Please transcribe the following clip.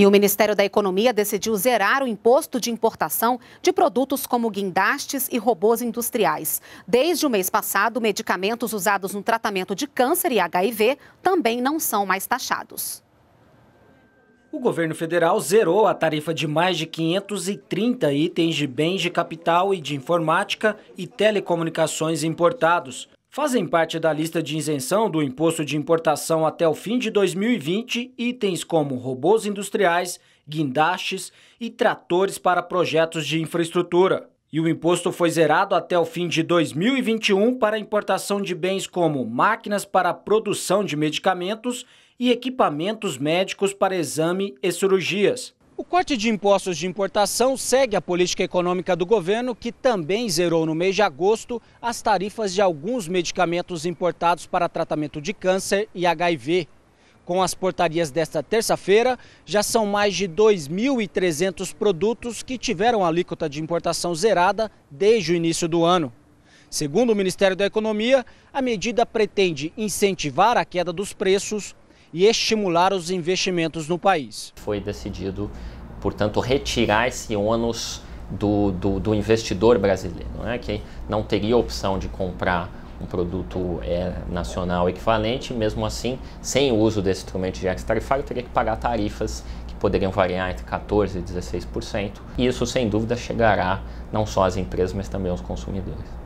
E o Ministério da Economia decidiu zerar o imposto de importação de produtos como guindastes e robôs industriais. Desde o mês passado, medicamentos usados no tratamento de câncer e HIV também não são mais taxados. O governo federal zerou a tarifa de mais de 530 itens de bens de capital e de informática e telecomunicações importados. Fazem parte da lista de isenção do imposto de importação até o fim de 2020 itens como robôs industriais, guindastes e tratores para projetos de infraestrutura. E o imposto foi zerado até o fim de 2021 para a importação de bens como máquinas para produção de medicamentos e equipamentos médicos para exame e cirurgias corte de impostos de importação segue a política econômica do governo, que também zerou no mês de agosto as tarifas de alguns medicamentos importados para tratamento de câncer e HIV. Com as portarias desta terça-feira, já são mais de 2.300 produtos que tiveram a alíquota de importação zerada desde o início do ano. Segundo o Ministério da Economia, a medida pretende incentivar a queda dos preços e estimular os investimentos no país. Foi decidido portanto, retirar esse ônus do, do, do, investidor brasileiro, né? que não teria opção de comprar um produto é, nacional equivalente, mesmo assim, sem o uso desse instrumento de índice tarifário, teria que pagar tarifas que poderiam variar entre 14% e 16%. E isso, sem dúvida, chegará não só às empresas, mas também aos consumidores.